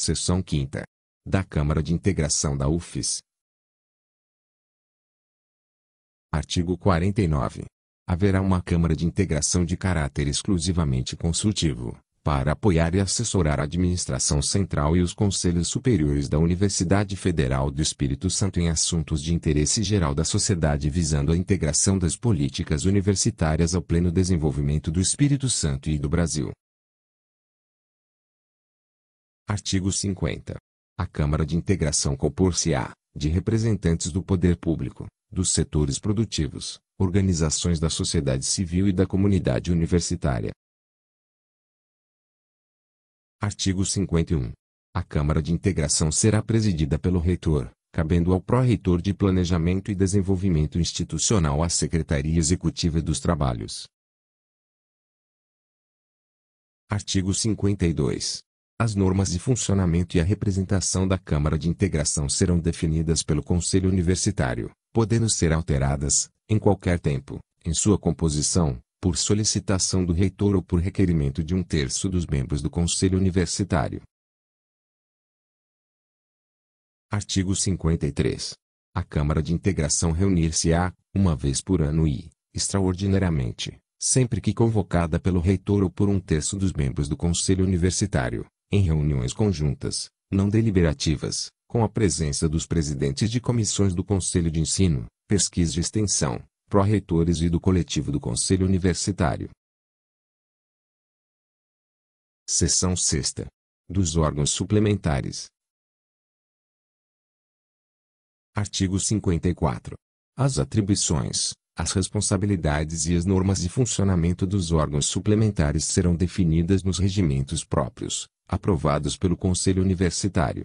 Seção 5 da Câmara de Integração da UFES. Artigo 49. Haverá uma Câmara de Integração de caráter exclusivamente consultivo, para apoiar e assessorar a administração central e os conselhos superiores da Universidade Federal do Espírito Santo em assuntos de interesse geral da sociedade visando a integração das políticas universitárias ao pleno desenvolvimento do Espírito Santo e do Brasil. Artigo 50. A Câmara de Integração compor-se-á, de representantes do poder público, dos setores produtivos, organizações da sociedade civil e da comunidade universitária. Artigo 51. A Câmara de Integração será presidida pelo reitor, cabendo ao pró-reitor de Planejamento e Desenvolvimento Institucional a Secretaria Executiva dos Trabalhos. Artigo 52. As normas de funcionamento e a representação da Câmara de Integração serão definidas pelo Conselho Universitário, podendo ser alteradas, em qualquer tempo, em sua composição, por solicitação do reitor ou por requerimento de um terço dos membros do Conselho Universitário. Artigo 53. A Câmara de Integração reunir-se-á, uma vez por ano e, extraordinariamente, sempre que convocada pelo reitor ou por um terço dos membros do Conselho Universitário, em reuniões conjuntas, não deliberativas, com a presença dos presidentes de comissões do Conselho de Ensino, Pesquisa e Extensão, pró-reitores e do coletivo do Conselho Universitário. Seção 6. Dos órgãos suplementares. Artigo 54. As atribuições, as responsabilidades e as normas de funcionamento dos órgãos suplementares serão definidas nos regimentos próprios, aprovados pelo Conselho Universitário